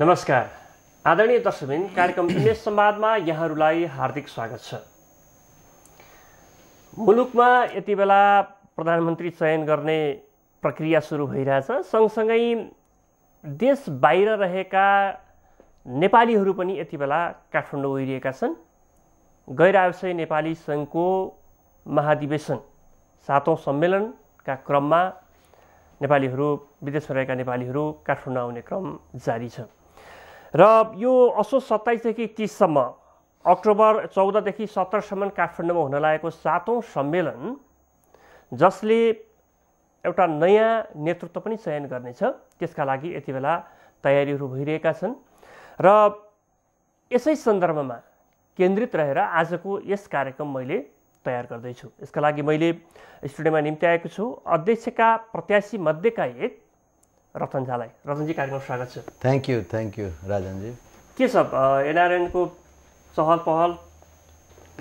नमस्कार आदरणीय दर्शकबिन कार्यक्रम विशेष संवादमा यहाँहरूलाई हार्दिक स्वागत छ मुलुकमा यति बेला प्रधानमन्त्री चयन गर्ने प्रक्रिया सुरु भइरहेछ सँगसँगै देश बाहिर रहेका नेपालीहरू पनि यति बेला काठमाडौँ गइरहेका छन् गैर आवश्यक नेपाली सङ्घको महाधिवेशन सातौँ सम्मेलनका क्रममा नेपालीहरू विदेशमा रहेका नेपालीहरू काठमाडौँ आउने क्रम जारी छ र यो असो सत्ताइसदेखि तिससम्म अक्टोबर चौधदेखि सत्रसम्म काठमाडौँमा हुन लागेको सातौँ सम्मेलन जसले एउटा नयाँ नेतृत्व पनि चयन गर्नेछ त्यसका लागि यति बेला तयारीहरू भइरहेका छन् र यसै सन्दर्भमा केन्द्रित रहेर आजको यस कार्यक्रम मैले तयार गर्दैछु यसका लागि मैले स्टुडियोमा निम्ति आएको छु अध्यक्षका प्रत्याशी मध्येका एक रतन झालाई रतनजी कार्यक्रम स्वागत छ thank you thank you Rajanji के छ एनआरएनको चहल पहल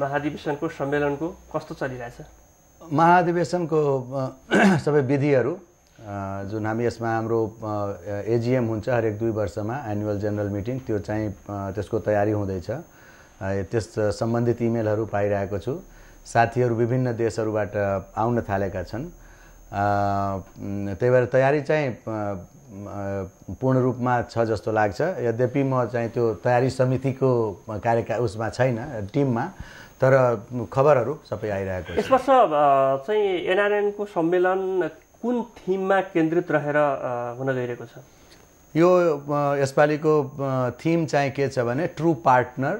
महाधिवेशनको सम्मेलनको कस्तो चलिरहेछ महाधिवेशनको सबै विधिहरू जुन हामी यसमा हाम्रो एजिएम हुन्छ हरेक दुई वर्षमा एनुअल जेनरल मिटिङ त्यो चाहिँ त्यसको तयारी हुँदैछ त्यस सम्बन्धित इमेलहरू पाइरहेको छु साथीहरू विभिन्न देशहरूबाट आउन थालेका छन् त्यही भएर तयारी चाहिँ पूर्ण रूपमा छ जस्तो लाग्छ यद्यपि म चाहिँ त्यो तयारी समितिको कार्यका उसमा छैन टिममा तर खबरहरू सबै आइरहेको यस वर्ष चाहिँ एनआरएनको सम्मेलन कुन थिममा केन्द्रित रहेर हुन गइरहेको छ यो यसपालिको थिम चाहिँ के छ भने true partner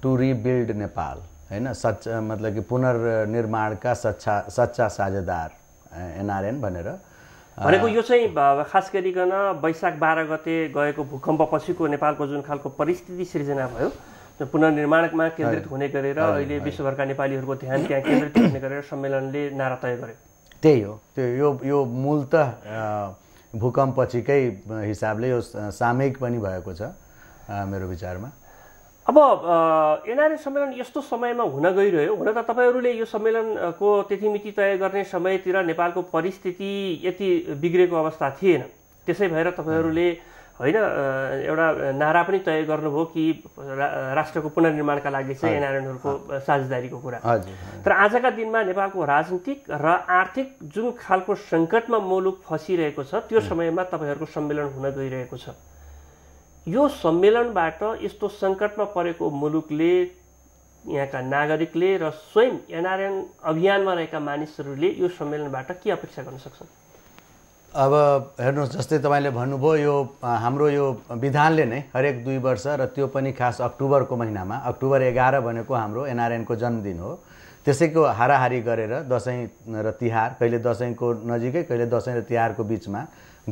to rebuild Nepal होइन सच मतलब कि पुनर्निर्माणका सच्चा सच्चा साझेदार एनआरएन भनेर भनेको यो चाहिँ खास गरिकन वैशाख बाह्र गते गएको भूकम्पपछिको नेपालको जुन खालको परिस्थिति सिर्जना भयो त्यो पुनर्निर्माणमा केन्द्रित हुने गरेर अहिले विश्वभरका नेपालीहरूको ध्यान त्यहाँ केन्द्रित हुने गरेर सम्मेलनले नारा तय गर्यो त्यही हो त्यो यो यो मूल मूलत भूकम्पपछिकै हिसाबले यो सामयिक पनि भएको छ मेरो विचारमा अब एनआरए सम्मेलन यस्तो समयमा हुन गइरह्यो हुन त तपाईँहरूले यो सम्मेलनको त्यति मिति तय गर्ने समयतिर नेपालको परिस्थिति यति बिग्रेको अवस्था थिएन त्यसै भएर तपाईँहरूले होइन एउटा नारा पनि तय गर्नुभयो कि राष्ट्रको पुनर्निर्माणका लागि चाहिँ एनआरएनहरूको साझेदारीको कुरा तर आजका दिनमा नेपालको राजनीतिक र आर्थिक जुन खालको सङ्कटमा मुलुक फँसिरहेको छ त्यो समयमा तपाईँहरूको सम्मेलन हुन गइरहेको छ यो सम्मेलनबाट यस्तो सङ्कटमा परेको मुलुकले यहाँका नागरिकले र स्वयं एनआरएन अभियानमा रहेका मानिसहरूले यो सम्मेलनबाट के अपेक्षा गर्न सक्छन् अब हेर्नुहोस् जस्तै तपाईँले भन्नुभयो यो हाम्रो यो विधानले नै हरेक दुई वर्ष र त्यो पनि खास अक्टोबरको महिनामा अक्टोबर एघार भनेको हाम्रो एनआरएनको जन्मदिन हो त्यसैको हाराहारी गरेर दसैँ र तिहार कहिले दसैँको नजिकै कहिले दसैँ र तिहारको बिचमा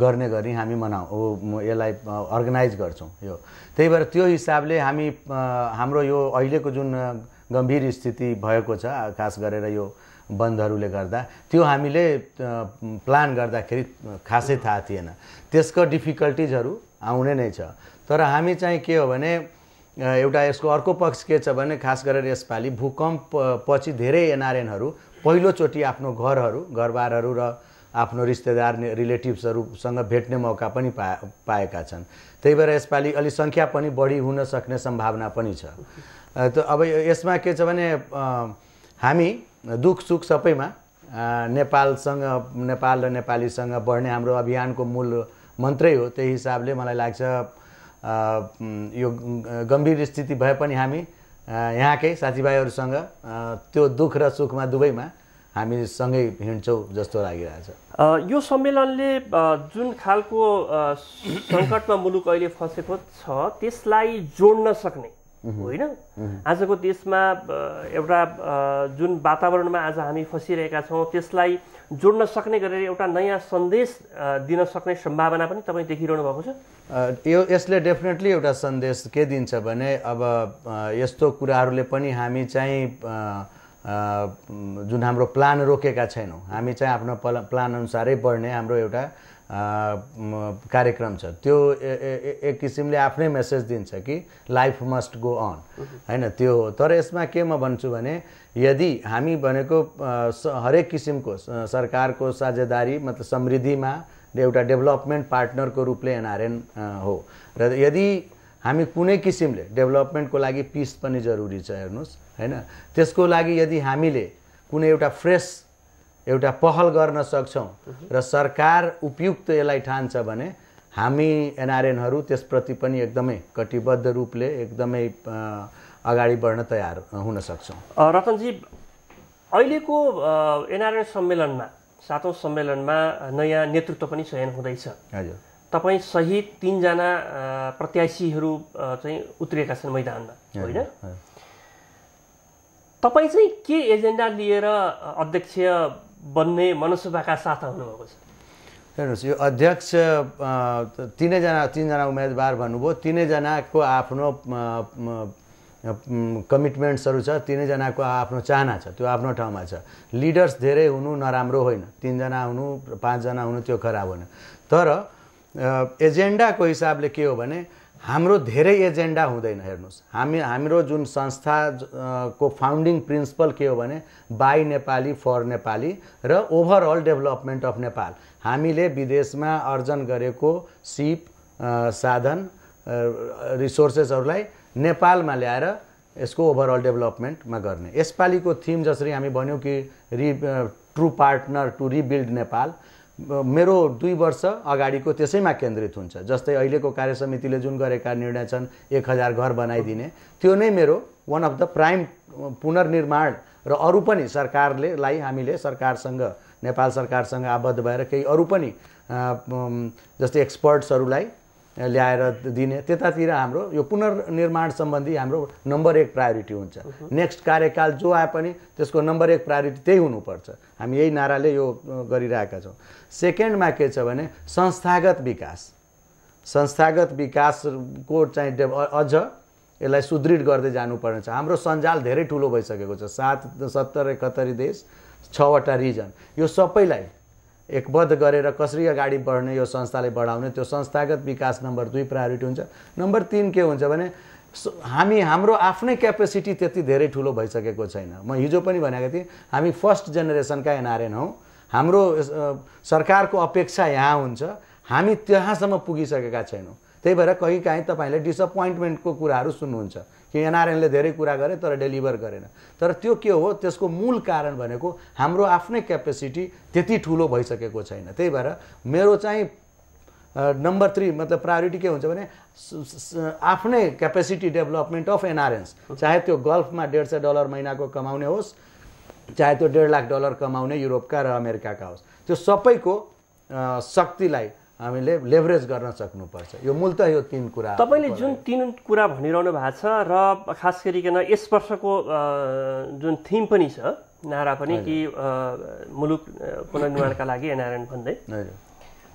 गर्ने गरी हामी मनाउ यसलाई अर्गनाइज गर्छौँ यो त्यही भएर त्यो हिसाबले हामी हाम्रो यो अहिलेको जुन गम्भीर स्थिति भएको छ खास गरेर यो बन्दहरूले गर्दा त्यो हामीले प्लान गर्दाखेरि खासै थाहा थिएन त्यसको डिफिकल्टिजहरू आउने नै छ तर हामी चाहिँ के हो भने एउटा यसको अर्को पक्ष के छ भने खास गरेर यसपालि भूकम्प पछि धेरै एनआरएनहरू पहिलोचोटि आफ्नो घरहरू घरबारहरू र आफ्नो रिश्तेदार रिलेटिभ्सहरूसँग भेट्ने मौका पनि पा पाएका छन् त्यही भएर यसपालि अलि सङ्ख्या पनि बढी हुन सक्ने सम्भावना पनि छ त अब यसमा के छ भने हामी दुःख सुख सबैमा नेपालसँग नेपाल र नेपालीसँग बढ्ने हाम्रो अभियानको मूल मन्त्रै हो त्यही हिसाबले मलाई लाग्छ यो गम्भीर स्थिति भए पनि हामी यहाँकै साथीभाइहरूसँग त्यो दुःख र सुखमा दुवैमा हामी सँगै हिँड्छौँ जस्तो लागिरहेछ यो सम्मेलनले जुन खालको सङ्कटमा मुलुक अहिले फसेको छ त्यसलाई जोड्न सक्ने होइन आजको देशमा एउटा जुन वातावरणमा आज हामी फँसिरहेका छौँ त्यसलाई जोड्न सक्ने गरेर एउटा नयाँ सन्देश दिन सक्ने सम्भावना पनि तपाईँ देखिरहनु भएको छ यो यसले डेफिनेटली एउटा सन्देश के दिन्छ भने अब यस्तो कुराहरूले पनि हामी चाहिँ जुन हाम्रो प्लान रोकेका छैनौँ हामी चाहिँ आफ्नो प्ल प्लान अनुसारै बढ्ने हाम्रो एउटा कार्यक्रम छ त्यो एक किसिमले आफ्नै मेसेज दिन्छ कि लाइफ मस्ट गो अन होइन त्यो हो तर यसमा के म भन्छु भने यदि हामी भनेको हरेक किसिमको सरकारको साझेदारी मतलब समृद्धिमा एउटा डेभलपमेन्ट पार्टनरको रूपले एनआरएन हो र यदि हामी कुनै किसिमले डेभलपमेन्टको लागि पिस पनि जरुरी छ हेर्नुहोस् होइन त्यसको लागि यदि हामीले कुनै एउटा फ्रेस एउटा पहल गर्न सक्छौँ र सरकार उपयुक्त यसलाई ठान्छ भने हामी एनआरएनहरू त्यसप्रति पनि एकदमै कटिबद्ध रूपले एकदमै अगाडि बढ्न तयार हुन सक्छौँ रतनजी अहिलेको एनआरएन सम्मेलनमा सातौँ सम्मेलनमा नयाँ नेतृत्व पनि चयन हुँदैछ हजुर तपाईँ सहित तिनजना प्रत्याशीहरू चाहिँ उत्रिएका छन् मैदानमा होइन तपाईँ चाहिँ के एजेन्डा लिएर अध्यक्ष बन्ने मनसुभाका साथ आउनुभएको छ हेर्नुहोस् यो अध्यक्ष तिनैजना तिनजना उम्मेदवार भन्नुभयो तिनैजनाको आफ्नो कमिटमेन्ट्सहरू छ तिनैजनाको आफ्नो चाहना छ त्यो आफ्नो ठाउँमा छ लिडर्स धेरै हुनु नराम्रो होइन तिनजना हुनु पाँचजना हुनु त्यो खराब होइन तर एजेन्डाको हिसाबले के हो भने हाम्रो धेरै एजेन्डा हुँदैन हेर्नुहोस् हामी हाम्रो जुन संस्था को फाउन्डिङ प्रिन्सिपल के हो भने बाई नेपाली फर नेपाली र ओभरअल डेभलपमेन्ट अफ नेपाल हामीले विदेशमा अर्जन गरेको सिप साधन रिसोर्सेसहरूलाई नेपालमा ल्याएर यसको ओभरअल डेभलपमेन्टमा गर्ने यसपालिको थिम जसरी हामी भन्यौँ कि रि true partner to rebuild Nepal मेरो दुई वर्ष अगाडिको त्यसैमा केन्द्रित हुन्छ जस्तै अहिलेको समितिले जुन गरेका निर्णय छन् एक हजार घर बनाइदिने त्यो नै मेरो वान अफ द प्राइम पुनर्निर्माण र अरू पनि सरकारले लाई हामीले सरकारसँग नेपाल सरकारसँग आबद्ध भएर केही अरू पनि जस्तै एक्सपर्ट्सहरूलाई ल्याएर दिने त्यतातिर हाम्रो यो पुनर्निर्माण सम्बन्धी हाम्रो नम्बर एक प्रायोरिटी हुन्छ नेक्स्ट कार्यकाल जो आए पनि त्यसको नम्बर एक प्रायोरिटी त्यही हुनुपर्छ हामी यही नाराले यो गरिरहेका छौँ सेकेन्डमा के छ भने संस्थागत विकास संस्थागत विकासको चाहिँ अझ यसलाई सुदृढ गर्दै जानुपर्नेछ हाम्रो सञ्जाल धेरै ठुलो भइसकेको छ सात सत्तर एकहत्तरी देश छवटा रिजन यो सबैलाई एकबद्ध गरेर कसरी अगाडि बढ्ने यो संस्थाले बढाउने त्यो संस्थागत विकास नम्बर दुई प्रायोरिटी हुन्छ नम्बर तिन के हुन्छ भने हामी हाम्रो आफ्नै क्यापेसिटी त्यति धेरै ठुलो भइसकेको छैन म हिजो पनि भनेको थिएँ हामी फर्स्ट जेनेरेसनका एनआरएन हौँ हाम्रो सरकारको अपेक्षा यहाँ हुन्छ हामी त्यहाँसम्म पुगिसकेका छैनौँ त्यही भएर कहीँ काहीँ तपाईँले डिसपोइन्टमेन्टको कुराहरू सुन्नुहुन्छ कि एनआरएनले धेरै कुरा गरे तर डेलिभर गरेन तर त्यो के हो त्यसको मूल कारण भनेको हाम्रो आफ्नै क्यापेसिटी त्यति ठुलो भइसकेको छैन त्यही भएर मेरो चाहिँ नम्बर थ्री मतलब प्रायोरिटी के हुन्छ भने आफ्नै क्यापेसिटी डेभलपमेन्ट अफ एनआरएन्स चाहे त्यो गल्फमा डेढ सय डलर महिनाको कमाउने होस् चाहे त्यो डेढ लाख डलर कमाउने युरोपका र अमेरिकाका होस् त्यो सबैको शक्तिलाई हामीले लेभरेज गर्न सक्नुपर्छ यो त यो तिन कुरा तपाईँले जुन तिन कुरा भनिरहनु भएको छ र खास गरिकन यस वर्षको जुन थिम पनि छ नारा पनि कि मुलुक पुनर्निर्माणका लागि एनआरएन भन्दै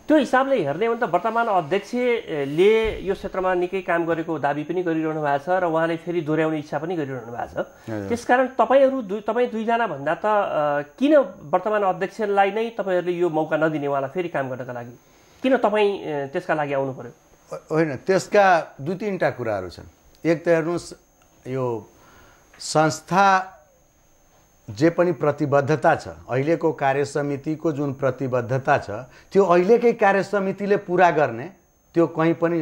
त्यो हिसाबले हेर्ने हो भने त वर्तमान अध्यक्षले यो क्षेत्रमा निकै काम गरेको दाबी पनि गरिरहनु भएको छ र उहाँले फेरि दोहोऱ्याउने इच्छा पनि गरिरहनु भएको छ त्यसकारण तपाईँहरू दुई तपाईँ भन्दा त किन वर्तमान अध्यक्षलाई नै तपाईँहरूले यो मौका नदिने उहाँलाई फेरि काम गर्नका लागि किन तपाईँ त्यसका लागि आउनु पऱ्यो होइन त्यसका दुई तिनवटा कुराहरू छन् एक त हेर्नुहोस् यो संस्था जे पनि प्रतिबद्धता छ अहिलेको कार्य समितिको जुन प्रतिबद्धता छ त्यो अहिलेकै कार्य समितिले पुरा गर्ने त्यो कहीँ पनि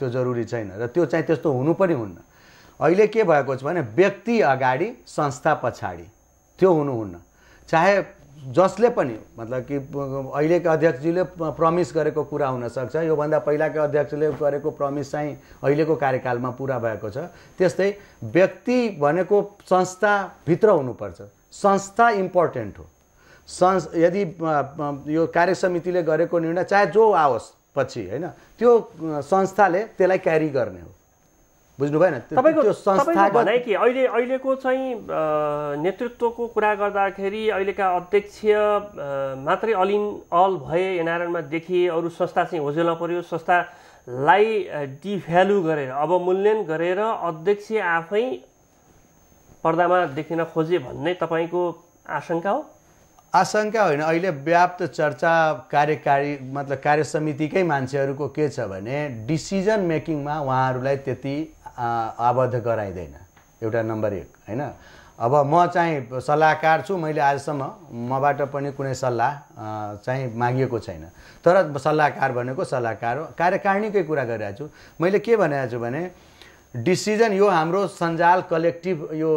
त्यो जरुरी छैन र त्यो चाहिँ त्यस्तो हुनु पनि हुन्न अहिले के भएको छ भने व्यक्ति अगाडि संस्था पछाडि त्यो हुनुहुन्न चाहे जसले पनि मतलब कि अहिलेको अध्यक्षजीले प्रमिस गरेको कुरा हुनसक्छ योभन्दा पहिलाको अध्यक्षले गरेको प्रमिस चाहिँ अहिलेको कार्यकालमा पुरा भएको छ त्यस्तै व्यक्ति भनेको संस्थाभित्र हुनुपर्छ संस्था इम्पोर्टेन्ट हो संस् यदि यो कार्य समितिले गरेको निर्णय चाहे जो आओस् पछि होइन त्यो संस्थाले त्यसलाई क्यारी गर्ने हो बुझ्नु भएन तपाईँको भनाइ कि अहिले अहिलेको चाहिँ नेतृत्वको कुरा गर्दाखेरि अहिलेका अध्यक्ष मात्रै अलिन अल भए एनआरएनमा देखिए अरू संस्था चाहिँ होजेल पर्यो संस्थालाई डिभ्यालु गरेर अवमूल्यन गरेर अध्यक्ष आफै पर्दामा देखिन खोजे भन्ने तपाईँको आशंका हो आशंका होइन अहिले व्याप्त चर्चा कार्यकारी मतलब कार्य समितिकै मान्छेहरूको के छ भने डिसिजन मेकिङमा उहाँहरूलाई त्यति आबद्ध गराइँदैन एउटा नम्बर एक होइन अब म चाहिँ सल्लाहकार छु मैले आजसम्म मबाट पनि कुनै सल्लाह चाहिँ मागिएको छैन तर सल्लाहकार भनेको सल्लाहकार हो कार्यकारिणीकै कुरा गरिरहेको छु मैले के भनेको छु भने डिसिजन यो हाम्रो सञ्जाल कलेक्टिभ यो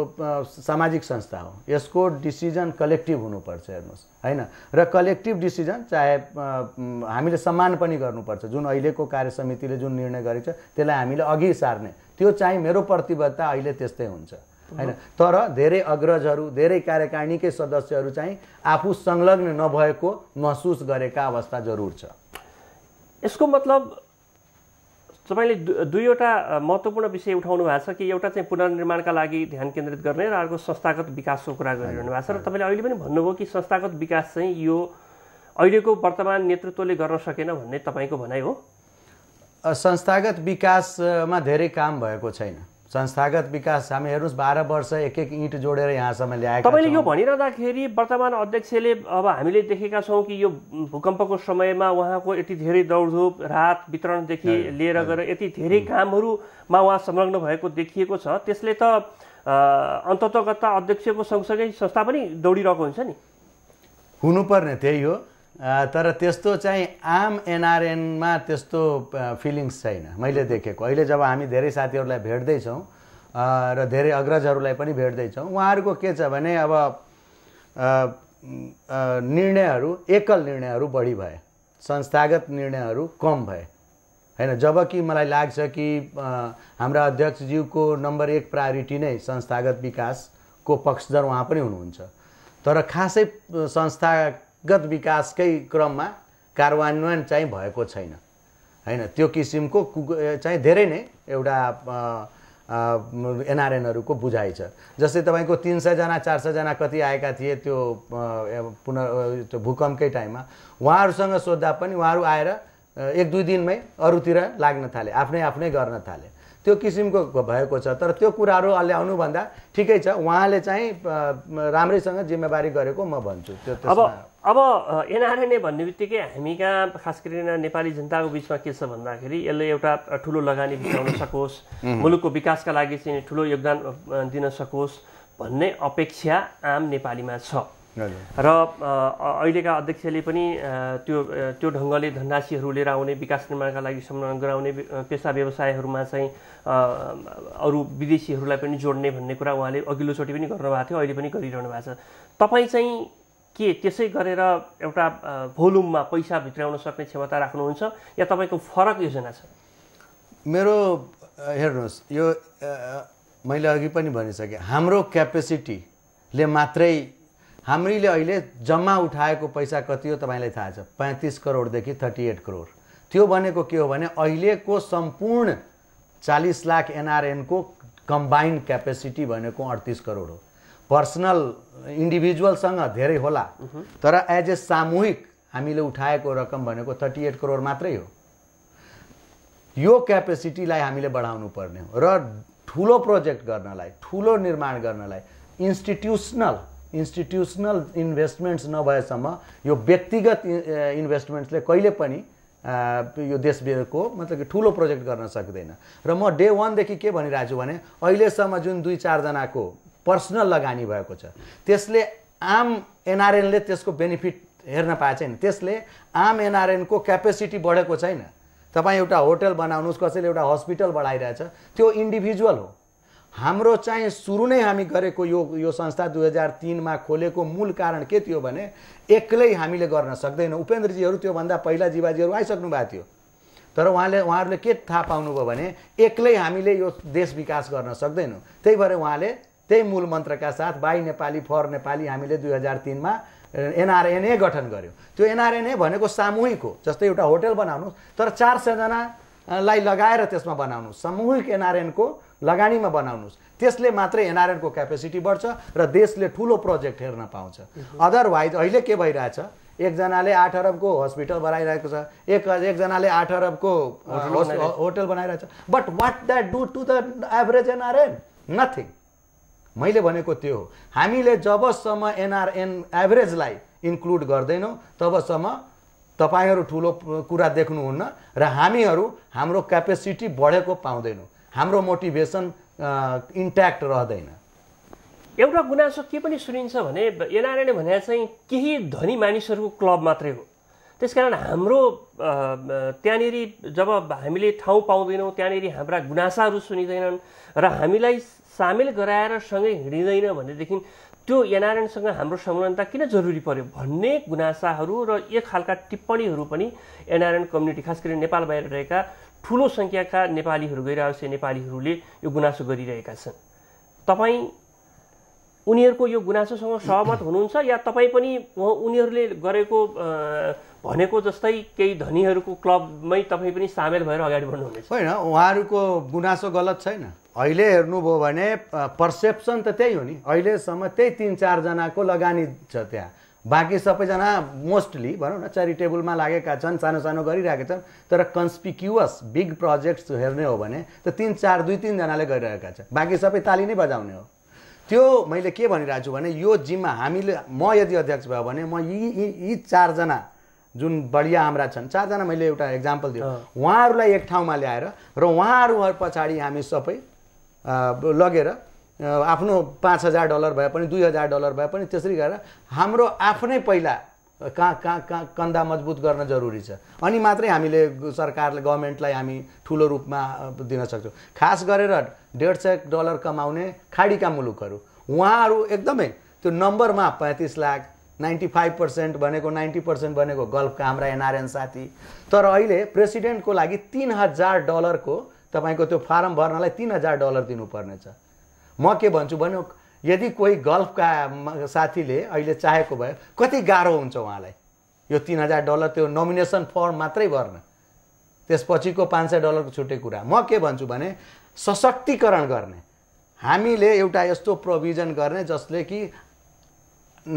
सामाजिक संस्था हो यसको डिसिजन कलेक्टिभ हुनुपर्छ हेर्नुहोस् होइन र कलेक्टिभ डिसिजन चाहे हामीले सम्मान पनि गर्नुपर्छ जुन अहिलेको कार्य समितिले जुन निर्णय गरेको छ त्यसलाई हामीले अघि सार्ने त्यो चाहिँ मेरो प्रतिबद्धता अहिले त्यस्तै हुन्छ होइन तर धेरै अग्रजहरू धेरै कार्यकारिणीकै सदस्यहरू चाहिँ आफू संलग्न नभएको महसुस गरेका अवस्था जरुर छ यसको मतलब तपाईँले दुईवटा महत्त्वपूर्ण विषय उठाउनु भएको छ कि एउटा चाहिँ पुनर्निर्माणका लागि ध्यान केन्द्रित गर्ने र अर्को संस्थागत विकासको कुरा गरिरहनु भएको छ र तपाईँले अहिले पनि भन्नुभयो कि संस्थागत विकास चाहिँ यो अहिलेको वर्तमान नेतृत्वले गर्न सकेन भन्ने तपाईँको भनाइ हो संस्थागत विकासमा धेरै काम भएको छैन संस्थागत विकास हामी हेर्नुहोस् बाह्र वर्ष एक एक इँट जोडेर यहाँसम्म ल्याएको तपाईँले यो भनिरहँदाखेरि वर्तमान अध्यक्षले अब हामीले देखेका छौँ कि यो भूकम्पको समयमा उहाँको यति धेरै दौडधुप राहत वितरणदेखि लिएर गएर यति धेरै कामहरूमा उहाँ संलग्न भएको देखिएको छ त्यसले त अन्ततगत अध्यक्षको सँगसँगै संस्था पनि दौडिरहेको हुन्छ नि हुनुपर्ने त्यही हो तर त्यस्तो चाहिँ आम एनआरएनमा त्यस्तो फिलिङ्स छैन मैले देखेको अहिले जब हामी धेरै साथीहरूलाई भेट्दैछौँ र धेरै अग्रजहरूलाई पनि भेट्दैछौँ उहाँहरूको के छ भने अब निर्णयहरू एकल निर्णयहरू बढी भए संस्थागत निर्णयहरू कम भए होइन जबकि मलाई लाग्छ कि हाम्रा अध्यक्षज्यूको नम्बर एक प्रायोरिटी नै संस्थागत विकासको पक्षधर उहाँ पनि हुनुहुन्छ तर खासै संस्था गत विकासकै क्रममा कार्यान्वयन चाहिँ भएको छैन होइन त्यो किसिमको कु चाहिँ धेरै नै एउटा एनआरएनहरूको बुझाइ छ जस्तै तपाईँको तिन सयजना चार सयजना कति आएका थिए त्यो पुन त्यो भूकम्पकै टाइममा उहाँहरूसँग सोद्धा पनि उहाँहरू आएर एक दुई दिनमै अरूतिर लाग्न थाले आफ्नै आफ्नै गर्न थाले त्यो किसिमको भएको छ तर त्यो कुराहरू अहिले आउनुभन्दा ठिकै छ उहाँले चाहिँ राम्रैसँग जिम्मेवारी गरेको म भन्छु त्यो अब अब एनआरएनए भन्ने बित्तिकै हामी कहाँ खास गरी नेपाली जनताको बिचमा के छ भन्दाखेरि यसले एउटा ठुलो लगानी बिताउन सकोस् मुलुकको विकासका लागि चाहिँ ठुलो योगदान दिन सकोस् भन्ने अपेक्षा आम नेपालीमा छ र अहिलेका अध्यक्षले पनि त्यो त्यो ढङ्गले धनराशिहरू लिएर आउने विकास निर्माणका लागि सम्मान गराउने पेसा व्यवसायहरूमा चाहिँ अरू विदेशीहरूलाई पनि जोड्ने भन्ने कुरा उहाँले अघिल्लोचोटि पनि गर्नुभएको थियो अहिले पनि गरिरहनु भएको छ तपाईँ चाहिँ के त्यसै गरेर एउटा भोल्युममा पैसा भित्राउन सक्ने क्षमता राख्नुहुन्छ या तपाईँको फरक योजना छ मेरो हेर्नुहोस् यो मैले अघि पनि भनिसकेँ हाम्रो क्यापेसिटीले मात्रै हामीले अहिले जम्मा उठाएको पैसा कति हो तपाईँलाई थाहा छ पैँतिस करोडदेखि थर्टी एट करोड त्यो भनेको के हो भने अहिलेको सम्पूर्ण चालिस लाख एनआरएनको कम्बाइन्ड क्यापेसिटी भनेको अडतिस करोड हो पर्सनल इन्डिभिजुअलसँग धेरै होला तर एज ए सामूहिक हामीले उठाएको रकम भनेको थर्टी एट करोड मात्रै हो यो क्यापेसिटीलाई हामीले बढाउनु पर्ने हो र ठुलो प्रोजेक्ट गर्नलाई ठुलो निर्माण गर्नलाई इन्स्टिट्युसनल इन्स्टिट्युसनल इन्भेस्टमेन्ट्स नभएसम्म यो व्यक्तिगत इन्भेस्टमेन्ट्सले कहिले पनि यो देशको मतलब कि ठुलो प्रोजेक्ट गर्न सक्दैन र म डे वानदेखि के भनिरहेको छु भने अहिलेसम्म जुन दुई चारजनाको पर्सनल लगानी भएको छ त्यसले आम एनआरएनले त्यसको बेनिफिट हेर्न पाएको छैन त्यसले आम एनआरएनको क्यापेसिटी बढेको छैन तपाईँ एउटा होटल बनाउनुहोस् कसैले एउटा हस्पिटल बढाइरहेछ त्यो इन्डिभिजुअल हो हाम्रो चाहिँ सुरु नै हामी गरेको यो यो संस्था दुई हजार तिनमा खोलेको मूल कारण के थियो भने एक्लै हामीले गर्न सक्दैनौँ उपेन्द्रजीहरू त्योभन्दा पहिला जीवाजीहरू आइसक्नु भएको थियो तर उहाँले उहाँहरूले के थाहा पाउनुभयो भने एक्लै हामीले यो देश विकास गर्न सक्दैनौँ त्यही भएर उहाँले त्यही मूल मन्त्रका साथ बाई नेपाली फर नेपाली हामीले दुई हजार तिनमा एनआरएनए गठन गऱ्यौँ त्यो एनआरएनए भनेको सामूहिक हो जस्तै एउटा होटल बनाउनु तर चार सयजनालाई लगाएर त्यसमा बनाउनु सामूहिक एनआरएनको लगानीमा बनाउनुहोस् त्यसले मात्रै एनआरएनको क्यापेसिटी बढ्छ र देशले ठुलो प्रोजेक्ट हेर्न पाउँछ अदरवाइज अहिले के भइरहेछ एकजनाले आठ अरबको हस्पिटल बनाइरहेको छ एक एकजनाले आठ अरबको होटल बनाइरहेको छ but what that do to the average NRN nothing मैले भनेको त्यो हो हामीले जबसम्म एनआरएन एभरेजलाई इन्क्लुड गर्दैनौँ तबसम्म तपाईँहरू ठुलो कुरा देख्नुहुन्न र हामीहरू हाम्रो क्यापेसिटी बढेको पाउँदैनौँ हाम्रो मोटिभेसन इन्ट्याक्ट रहँदैन एउटा गुनासो के पनि सुनिन्छ भने एनआरएन भने चाहिँ केही धनी मानिसहरूको क्लब मात्रै हो त्यस कारण हाम्रो त्यहाँनिर जब हामीले ठाउँ पाउँदैनौँ त्यहाँनिर हाम्रा गुनासाहरू सुनिँदैनन् र हामीलाई सामेल गराएर सँगै हिँडिँदैन भनेदेखि त्यो एनआरएनसँग हाम्रो संलग्नता किन जरुरी पर्यो भन्ने गुनासाहरू र एक खालका टिप्पणीहरू पनि एनआरएन कम्युनिटी खास गरी नेपाल बाहिर रहेका ठुलो सङ्ख्याका नेपालीहरू गइरहेको नेपालीहरूले यो गुनासो गरिरहेका छन् तपाईँ उनीहरूको यो गुनासोसँग सहमत हुनुहुन्छ या तपाईँ पनि उनीहरूले गरेको भनेको जस्तै केही धनीहरूको क्लबमै तपाईँ पनि सामेल भएर अगाडि बढ्नुहुनेछ होइन उहाँहरूको गुनासो गलत छैन अहिले हेर्नुभयो भने पर्सेप्सन त त्यही हो नि अहिलेसम्म त्यही तिन चारजनाको लगानी छ त्यहाँ बाँकी सबैजना मोस्टली भनौँ न च्यारिटेबलमा लागेका छन् सानो सानो गरिरहेका छन् तर कन्सपिक्युस बिग प्रोजेक्ट्स हेर्ने हो भने त तिन चार दुई तिनजनाले गरिरहेका छन् बाँकी सबै ताली नै बजाउने हो त्यो मैले के भनिरहेको छु भने यो जिम्मा हामीले म यदि अध्यक्ष भयो भने म यी यी यी चारजना जुन बढिया हाम्रा छन् चारजना मैले एउटा इक्जाम्पल दिएँ उहाँहरूलाई एक ठाउँमा ल्याएर र उहाँहरू पछाडि हामी सबै लगेर आफ्नो पाँच हजार डलर भए पनि दुई हजार डलर भए पनि त्यसरी गरेर हाम्रो आफ्नै पहिला कहाँ कहाँ कहाँ कन्दा मजबुत गर्न जरुरी छ अनि मात्रै हामीले सरकारले गभर्मेन्टलाई हामी ठुलो रूपमा दिन सक्छौँ खास गरेर डेढ सय डलर कमाउने खाडीका मुलुकहरू उहाँहरू एकदमै त्यो नम्बरमा पैँतिस लाख नाइन्टी फाइभ पर्सेन्ट भनेको नाइन्टी पर्सेन्ट भनेको गल्फका हाम्रा एनआरएन साथी तर अहिले प्रेसिडेन्टको लागि तिन हजार डलरको तपाईँको त्यो फारम भर्नलाई तिन हजार डलर दिनुपर्नेछ म के भन्छु भने यदि कोही गल्फका साथीले अहिले चाहेको भयो कति गाह्रो हुन्छ उहाँलाई यो तिन हजार डलर त्यो नोमिनेसन फर्म मात्रै भर्न त्यसपछिको पाँच सय डलरको छुट्टै कुरा म के भन्छु भने सशक्तिकरण गर्ने हामीले एउटा यस्तो प्रोभिजन गर्ने जसले कि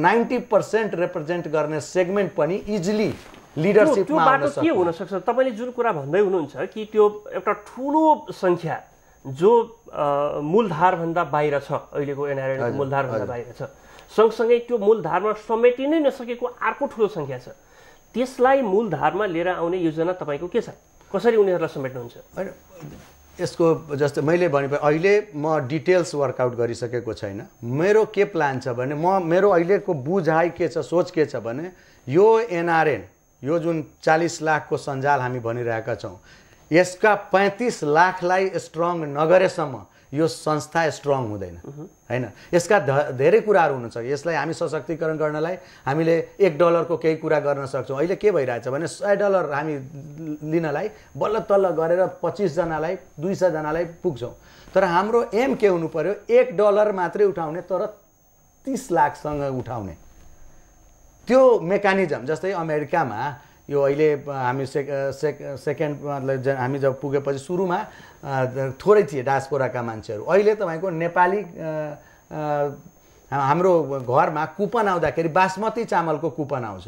नाइन्टी पर्सेन्ट रिप्रेजेन्ट गर्ने सेगमेन्ट पनि इजिली लिडरसिप के हुनसक्छ तपाईँले जुन कुरा भन्दै हुनुहुन्छ कि त्यो एउटा ठुलो सङ्ख्या जो मूलधारभन्दा बाहिर छ अहिलेको एनआरएनको मूलधारभन्दा बाहिर छ सँगसँगै त्यो मूलधारमा समेटिनै नसकेको अर्को ठुलो सङ्ख्या छ त्यसलाई मूलधारमा लिएर आउने योजना तपाईँको के छ कसरी उनीहरूलाई समेट्नुहुन्छ होइन यसको जस्तै मैले भने अहिले म डिटेल्स वर्कआउट गरिसकेको छैन मेरो के प्लान छ भने म मेरो अहिलेको बुझाइ के छ सोच के छ भने यो एनआरएन यो जुन चालिस लाखको सञ्जाल हामी भनिरहेका छौँ यसका पैँतिस लाखलाई स्ट्रङ नगरेसम्म यो संस्था स्ट्रङ हुँदैन होइन यसका धेरै कुराहरू हुनुहुन्छ यसलाई हामी सशक्तिकरण गर्नलाई हामीले एक डलरको केही कुरा गर्न सक्छौँ अहिले के भइरहेछ भने सय डलर हामी लिनलाई बल्ल तल्ल गरेर पच्चिसजनालाई दुई सयजनालाई पुग्छौँ तर हाम्रो एम के हुनु पऱ्यो एक डलर मात्रै उठाउने तर तिस लाखसँग उठाउने त्यो मेकानिजम जस्तै अमेरिकामा यो अहिले हामी सेक सेक सेकेन्ड हामी जब पुगेपछि सुरुमा थोरै थिए डासपोराका मान्छेहरू अहिले तपाईँको नेपाली हाम्रो घरमा कुपन आउँदाखेरि बासमती चामलको कुपन आउँछ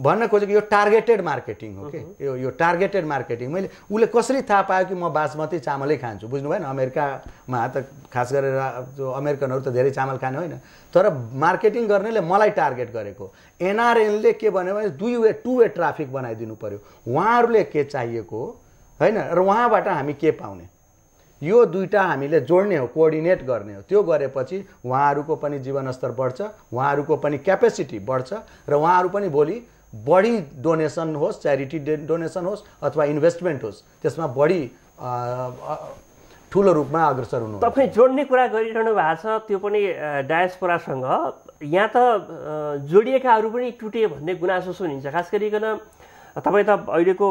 भन्न खोजेको यो टार्गेटेड मार्केटिङ हो कि यो यो टार्गेटेड मार्केटिङ मैले उसले कसरी थाहा पायो कि म बासमती चामलै खान्छु बुझ्नु भएन अमेरिकामा त खास गरेर अमेरिकनहरू त धेरै चामल खाने होइन तर मार्केटिङ गर्नेले मलाई टार्गेट गरेको एनआरएनले के भन्यो भने दुई वे टु वे ट्राफिक बनाइदिनु पऱ्यो उहाँहरूले के चाहिएको होइन र उहाँबाट हामी के पाउने यो दुईवटा हामीले जोड्ने हो कोअर्डिनेट गर्ने हो त्यो गरेपछि उहाँहरूको पनि जीवनस्तर बढ्छ उहाँहरूको पनि क्यापेसिटी बढ्छ र उहाँहरू पनि भोलि बढी डोनेसन होस् च्यारिटी डोनेसन होस् अथवा इन्भेस्टमेन्ट होस् त्यसमा बढी ठुलो रूपमा अग्रसर हुनु तपाईँ जोड्ने कुरा गरिरहनु भएको छ त्यो पनि डायसपोरासँग यहाँ त जोडिएकाहरू पनि टुटे भन्ने गुनासो सुनिन्छ खास गरिकन तपाईँ त अहिलेको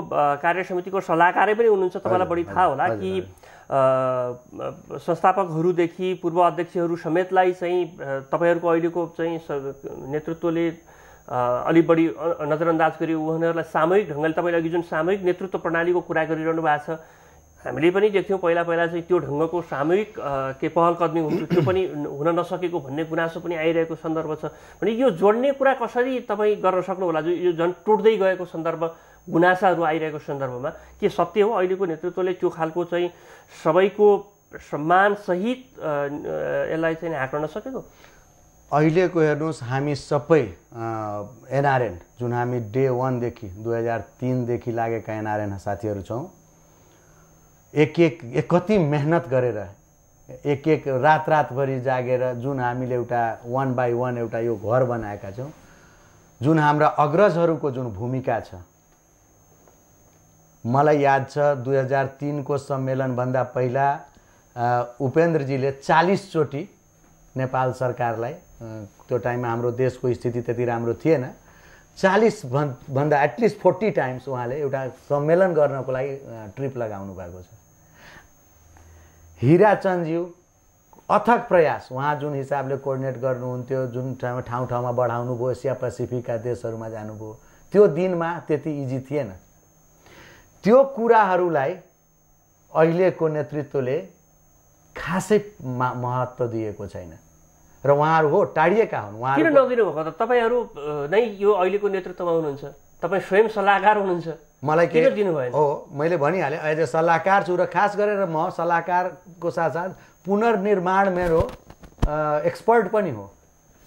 कार्य समितिको सल्लाहकारै पनि हुनुहुन्छ तपाईँलाई बढी थाहा होला कि संस्थापकहरूदेखि पूर्व अध्यक्षहरू समेतलाई चाहिँ तपाईँहरूको अहिलेको चाहिँ नेतृत्वले अलि बढी नजरअन्दाज गरियो उहाँहरूलाई सामूहिक ढङ्गले तपाईँले अघि जुन सामूहिक नेतृत्व प्रणालीको कुरा गरिरहनु भएको छ हामीले पनि देख्थ्यौँ पहिला पहिला चाहिँ त्यो ढङ्गको सामूहिक के पहलकदमी हुन्छ त्यो पनि हुन नसकेको भन्ने गुनासो पनि आइरहेको सन्दर्भ छ भने यो जोड्ने कुरा कसरी तपाईँ गर्न सक्नुहोला यो झन् टुट्दै गएको सन्दर्भ गुनासाहरू आइरहेको सन्दर्भमा के सत्य हो अहिलेको नेतृत्वले त्यो खालको चाहिँ सबैको सम्मानसहित यसलाई चाहिँ हाँक्न नसकेको अहिलेको हेर्नुहोस् हामी सबै एनआरएन जुन हामी डे वानदेखि दुई हजार तिनदेखि लागेका एनआरएन साथीहरू छौँ एक एक, एक कति मेहनत गरेर एक एक रात रातभरि जागेर जुन हामीले एउटा वान बाई वान एउटा यो घर बनाएका छौँ जुन हाम्रा अग्रजहरूको जुन भूमिका छ मलाई याद छ दुई हजार तिनको सम्मेलनभन्दा पहिला उपेन्द्रजीले चालिसचोटि नेपाल सरकारलाई त्यो टाइममा हाम्रो देशको स्थिति त्यति राम्रो थिएन चालिस भन्दा एटलिस्ट फोर्टी टाइम्स उहाँले एउटा सम्मेलन गर्नको लागि ट्रिप लगाउनु भएको छ हिराचन्दज्यू अथक प्रयास उहाँ जुन हिसाबले कोर्डिनेट गर्नुहुन्थ्यो जुन ठाउँ ठाउँ ठाउँमा बढाउनु भयो एसिया पेसिफिकका देशहरूमा जानुभयो त्यो दिनमा त्यति इजी थिएन त्यो कुराहरूलाई अहिलेको नेतृत्वले खासै महत्त्व दिएको छैन र उहाँहरू हो टाढिएका हुन् उहाँ किन नदिनु भएको त तपाईँहरू नै यो अहिलेको नेतृत्वमा हुनुहुन्छ तपाईँ स्वयं सल्लाहकार हुनुहुन्छ मलाई के दिनुभयो हो मैले भनिहालेँ एज ए सल्लाहकार छु र खास गरेर म सल्लाहकारको साथसाथ पुनर्निर्माण मेरो एक्सपर्ट पनि हो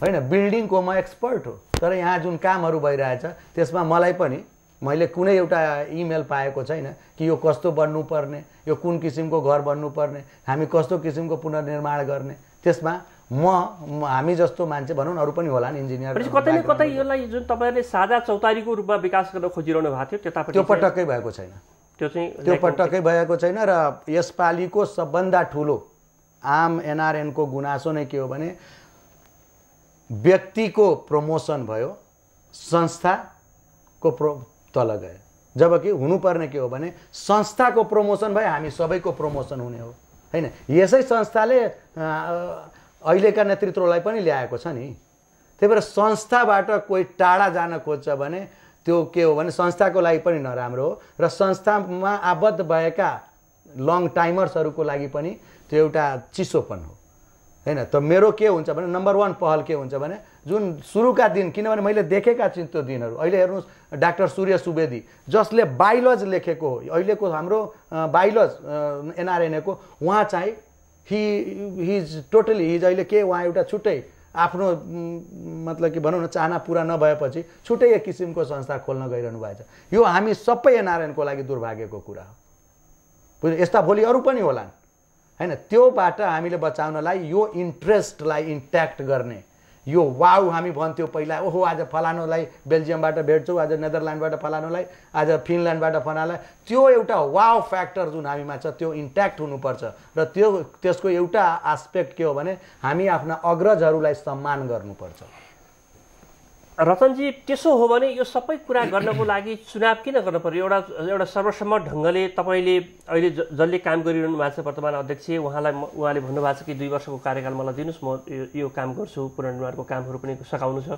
होइन बिल्डिङको म एक्सपर्ट हो तर यहाँ जुन कामहरू भइरहेछ त्यसमा मलाई पनि मैले कुनै एउटा इमेल पाएको छैन कि यो कस्तो बन्नुपर्ने यो कुन किसिमको घर बन्नुपर्ने हामी कस्तो किसिमको पुनर्निर्माण गर्ने त्यसमा म हामी जस्तो मान्छे भनौँ न अरू पनि होला नि इन्जिनियर कतै कतै यसलाई जुन तपाईँहरूले साझा चौतारीको रूपमा विकास गर्न खोजिरहनु भएको थियो त्यतापट्टि त्यो पटक्कै भएको छैन त्यो चाहिँ त्यो पटक्कै भएको छैन र यसपालिको सबभन्दा ठुलो आम एनआरएनको गुनासो नै के हो भने व्यक्तिको प्रमोसन भयो संस्थाको प्रो तल गयो जबकि हुनुपर्ने के हो भने संस्थाको प्रमोसन भयो हामी सबैको प्रमोसन हुने हो होइन यसै संस्थाले अहिलेका नेतृत्वलाई पनि ल्याएको छ नि त्यही भएर संस्थाबाट कोही टाढा जान खोज्छ भने त्यो के हो भने संस्थाको लागि पनि नराम्रो हो र संस्थामा आबद्ध भएका लङ टाइमर्सहरूको लागि पनि त्यो एउटा चिसोपन हो होइन त मेरो के हुन्छ भने नम्बर वान पहल के हुन्छ भने जुन सुरुका दिन किनभने मैले देखेका छु त्यो दिनहरू अहिले हेर्नुहोस् डाक्टर सूर्य सुवेदी जसले बाइलज लेखेको अहिलेको हाम्रो बाइलज एनआरएनएको उहाँ चाहिँ हि हिज टोटली हिज अहिले के उहाँ एउटा छुट्टै आफ्नो मतलब कि भनौँ न चाहना पुरा नभएपछि छुट्टै एक किसिमको संस्था खोल्न गइरहनु भएको छ यो हामी सबै नारायणको लागि दुर्भाग्यको कुरा हो बुझ्नु यस्ता भोलि अरू पनि होलान् होइन त्योबाट हामीले बचाउनलाई यो इन्ट्रेस्टलाई इन्ट्याक्ट गर्ने यो वाउ हामी भन्थ्यौँ पहिला ओहो आज फलानुलाई बेल्जियमबाट भेट्छौँ आज नेदरल्यान्डबाट फलानुलाई आज फिनल्यान्डबाट फलानुलाई त्यो एउटा वाउ फ्याक्टर जुन हामीमा छ त्यो इन्ट्याक्ट हुनुपर्छ र त्यो त्यसको एउटा आस्पेक्ट के हो भने हामी आफ्ना अग्रजहरूलाई सम्मान गर्नुपर्छ रतनजी त्यसो हो भने यो सबै कुरा गर्नको लागि चुनाव किन गर्नु पर्यो एउटा एउटा सर्वसम्म ढङ्गले तपाईँले अहिले जसले काम गरिरहनु भएको छ वर्तमान अध्यक्ष उहाँलाई उहाँले भन्नुभएको छ कि दुई वर्षको कार्यकाल मलाई दिनुहोस् म यो काम गर्छु पुनर्निर्माणको कामहरू पनि सघाउनु छ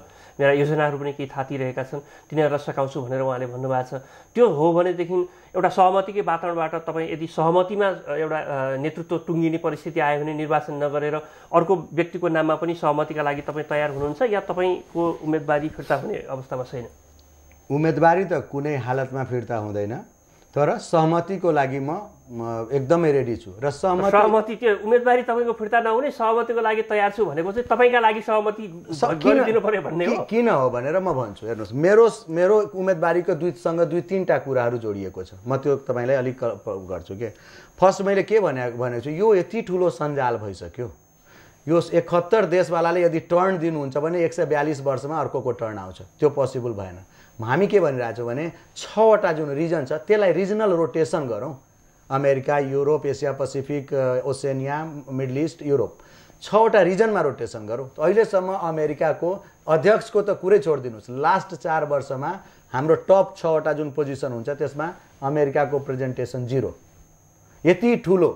मेरा योजनाहरू पनि केही थातिरहेका छन् तिनीहरूलाई सघाउँछु भनेर उहाँले भन्नुभएको छ त्यो हो भनेदेखि एउटा सहमतिकै वातावरणबाट तपाईँ यदि सहमतिमा एउटा नेतृत्व टुङ्गिने परिस्थिति आयो भने निर्वाचन नगरेर अर्को व्यक्तिको नाममा पनि सहमतिका लागि तपाईँ तयार हुनुहुन्छ या तपाईँको उम्मेदवारी फिर्ता हुने अवस्थामा छैन उम्मेदवारी त कुनै हालतमा फिर्ता हुँदैन तर सहमतिको लागि म एकदमै रेडी छु र सहमति सहमति उम्मेदवारी तपाईँको फिर्ता नहुने सहमतिको लागि तयार छु भनेको चाहिँ तपाईँका लागि सहमति गरिदिनु पर्यो भन्ने हो किन हो भनेर म भन्छु हेर्नुहोस् मेरो मेरो उम्मेदवारीको दुईसँग दुई तिनवटा कुराहरू जोडिएको छ म त्यो तपाईँलाई अलिक गर्छु के फर्स्ट मैले के भने भनेको छु यो यति ठुलो सञ्जाल भइसक्यो यो एकहत्तर देशवालाले यदि टर्न दिनुहुन्छ भने एक सय बयालिस वर्षमा अर्कोको टर्न आउँछ त्यो पोसिबल भएन हामी के भनिरहेको छौँ भने छवटा जुन रिजन छ त्यसलाई रिजनल रोटेसन गरौँ America Europe Asia Pacific Oceania Middle East Europe छवटा रिजनमा रोटेसन गरौँ अहिलेसम्म अमेरिकाको अध्यक्षको त कुरै छोडिदिनुहोस् लास्ट चार वर्षमा हाम्रो टप छवटा जुन पोजिसन हुन्छ त्यसमा अमेरिकाको प्रेजेन्टेसन जिरो यति ठुलो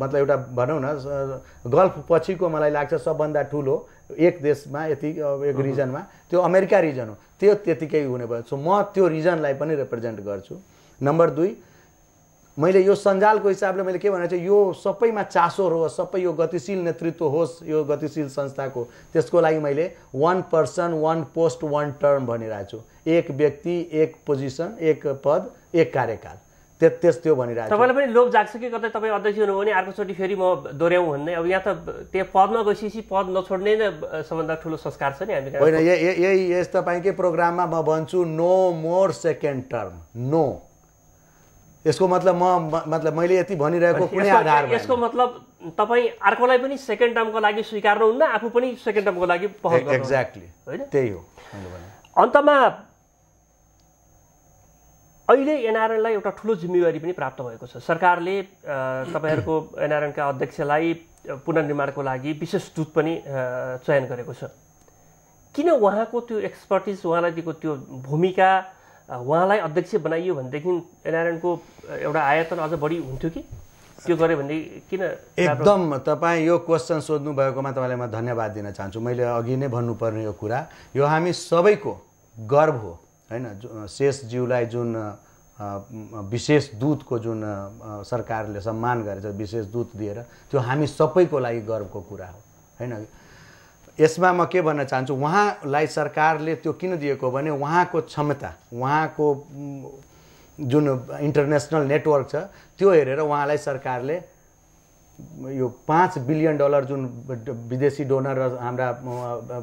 मतलब एउटा भनौँ न गल्फ पछिको मलाई लाग्छ सबभन्दा ठुलो एक देशमा यति एक रिजनमा त्यो अमेरिका रिजन हो त्यो त्यतिकै हुने भयो सो म त्यो रिजनलाई पनि रिप्रेजेन्ट गर्छु नम्बर दुई मैले यो सञ्जालको हिसाबले मैले के भनेको चाहिँ यो सबैमा चासो होस् सबै यो गतिशील नेतृत्व होस् यो गतिशील संस्थाको त्यसको लागि मैले one person one post one term भनिरहेको छु एक व्यक्ति एक पोजिसन एक पद एक कार्यकाल त्यस्तै हो भनिरहेको तपाईँलाई पनि लोभ जाग्छ कि कतै तपाईँ अध्यक्ष हुनुभयो भने अर्कोचोटि फेरि म दोहोऱ्याउँ भन्ने अब यहाँ त त्यो पदमा गएपछि पद नछोड्ने नै सबभन्दा ठुलो संस्कार छ नि हामी होइन यही यस तपाईँकै प्रोग्राममा म भन्छु no more second term no यसको मतलब म मतलब मैले यति भनिरहेको कुनै आधार यसको मतलब तपाईँ अर्कोलाई पनि सेकेन्ड टर्मको लागि स्वीकार्नुहुन्न आफू पनि सेकेन्ड टर्मको लागि एक्ज्याक्टली होइन त्यही हो अन्तमा अहिले एनआरएनलाई एउटा ठुलो जिम्मेवारी पनि प्राप्त भएको छ सरकारले तपाईँहरूको एनआरएनका अध्यक्षलाई पुनर्निर्माणको लागि विशेष दूत पनि चयन गरेको छ किन उहाँको त्यो एक्सपर्टिज उहाँलाई दिएको त्यो भूमिका उहाँलाई अध्यक्ष बनाइयो भनेदेखि एनआरएनको एउटा आयतन अझ बढी हुन्थ्यो कि त्यो गऱ्यो भने किन एकदम तपाईँ यो क्वेसन सोध्नु भएकोमा तपाईँलाई म धन्यवाद दिन चाहन्छु मैले अघि नै भन्नुपर्ने यो कुरा यो हामी सबैको गर्व हो होइन शेष जीवलाई जुन विशेष दूतको जुन सरकारले सम्मान गरेछ विशेष दूत दिएर त्यो हामी सबैको लागि गर्वको कुरा हो होइन यसमा म के भन्न चाहन्छु उहाँलाई सरकारले त्यो किन दिएको भने उहाँको क्षमता उहाँको जुन इन्टरनेसनल नेटवर्क छ त्यो हेरेर उहाँलाई सरकारले यो पाँच बिलियन डलर जुन विदेशी डोनर र हाम्रा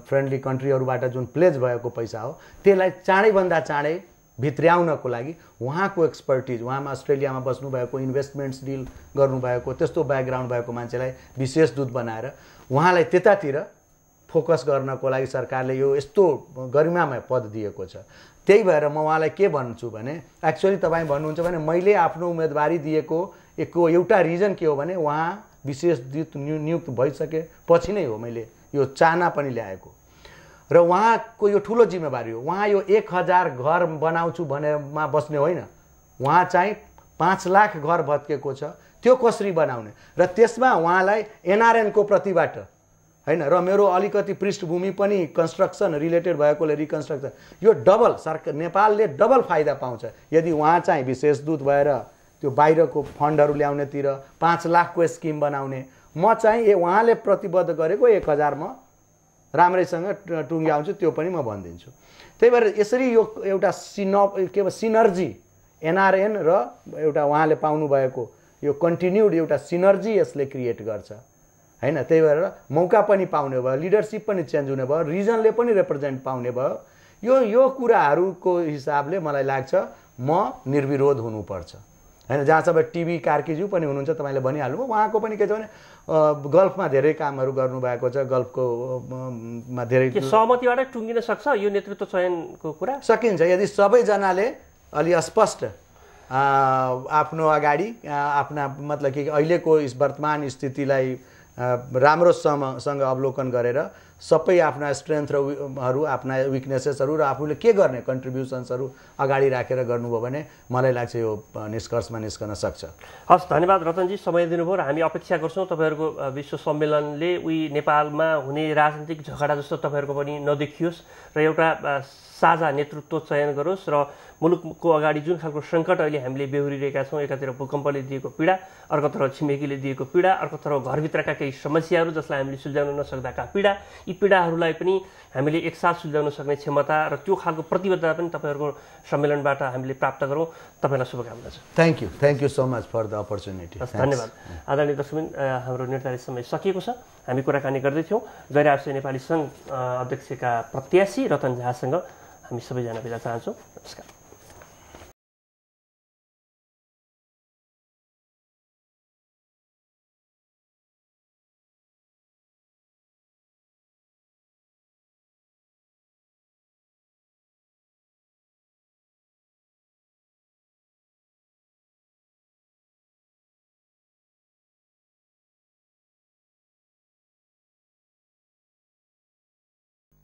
फ्रेन्डली कन्ट्रीहरूबाट जुन प्लेज भएको पैसा हो त्यसलाई चाँडैभन्दा चाँडै भित्र्याउनको लागि उहाँको एक्सपर्टिज उहाँमा अस्ट्रेलियामा बस्नुभएको इन्भेस्टमेन्ट्स डिल गर्नुभएको त्यस्तो ब्याकग्राउन्ड भएको मान्छेलाई विशेष दूत बनाएर उहाँलाई त्यतातिर फोकस गर्नको लागि सरकारले यो यस्तो गरिमामय पद दिएको छ त्यही भएर म उहाँलाई के भन्छु भने एक्चुअली तपाईँ भन्नुहुन्छ भने मैले आफ्नो उम्मेदवारी दिएको एकको एउटा रिजन के हो भने उहाँ विशेष दूत नियुक्त भइसके पछि नै हो मैले यो चाना पनि ल्याएको र उहाँको यो ठुलो जिम्मेवारी हो उहाँ यो एक हजार घर बनाउँछु भनेमा बस्ने होइन उहाँ चाहिँ पाँच लाख घर भत्केको छ त्यो कसरी बनाउने र त्यसमा उहाँलाई एनआरएनको प्रतिबाट होइन र मेरो अलिकति पृष्ठभूमि पनि कन्स्ट्रक्सन रिलेटेड भएकोले रिकन्स्ट्रक्सन यो डबल सरकार नेपालले डबल फाइदा पाउँछ यदि उहाँ चाहिँ विशेष दूत भएर त्यो बाहिरको फन्डहरू ल्याउनेतिर पाँच लाखको स्किम बनाउने म चाहिँ ए उहाँले प्रतिबद्ध गरेको एक हजार म राम्रैसँग टुङ्ग्याउँछु त्यो पनि म भनिदिन्छु त्यही भएर यसरी यो एउटा सिन के भयो सिनर्जी एनआरएन र एउटा उहाँले पाउनुभएको यो कन्टिन्युड एउटा सिनर्जी यसले क्रिएट गर्छ होइन त्यही भएर मौका पनि पाउने भयो लिडरसिप पनि चेन्ज हुने भयो रिजनले पनि रिप्रेजेन्ट पाउने भयो यो यो कुराहरूको हिसाबले मलाई लाग्छ म निर्विरोध हुनुपर्छ होइन जहाँसम्म टिभी कार्कीज्यू पनि हुनुहुन्छ तपाईँले भनिहाल्नु उहाँको पनि के छ भने गल्फमा धेरै कामहरू गर्नुभएको छ गल्फको मा धेरै सहमतिबाट टुङ्गिन सक्छ यो नेतृत्व चयनको कुरा सकिन्छ यदि सबैजनाले अलि अस्पष्ट आफ्नो अगाडि आफ्ना मतलब कि अहिलेको वर्तमान स्थितिलाई राम्रोसँग अवलोकन गरेर सबै आफ्ना स्ट्रेन्थहरू आफ्ना विकनेसेसहरू र आफूले के गर्ने कन्ट्रिब्युसन्सहरू अगाडि राखेर गर्नुभयो भने मलाई लाग्छ यो निष्कर्षमा निस्कन सक्छ हस् धन्यवाद रतनजी समय दिनुभयो र हामी अपेक्षा गर्छौँ तपाईँहरूको विश्व सम्मेलनले उही नेपालमा हुने राजनीतिक झगडा जस्तो तपाईँहरूको पनि नदेखियोस् र एउटा साझा नेतृत्व चयन गरोस् र मुलुकको अगाडि जुन खालको सङ्कट अहिले हामीले बेहोरिरहेका छौँ एकातिर भूकम्पले दिएको पीडा अर्कोतर्फ छिमेकीले दिएको पीडा अर्कोतर्फ घरभित्रका केही समस्याहरू जसलाई हामीले सुल्झाउन नसक्दाका पीडा यी पीडाहरूलाई पनि हामीले एकसाथ सुल्झाउन सक्ने क्षमता र त्यो खालको प्रतिबद्धता पनि तपाईँहरूको सम्मेलनबाट हामीले प्राप्त गरौँ तपाईँलाई शुभकामना छ thank you thank you so much for the opportunity धन्यवाद आदरणीय दर्शक हाम्रो निर्धारित समय सकिएको छ हामी कुराकानी गर्दैथ्यौँ गैराष्ट्रिय नेपाली सङ्घ अध्यक्षका प्रत्याशी रतन झासँग हामी सबैजना बिदा चाहन्छौँ नमस्कार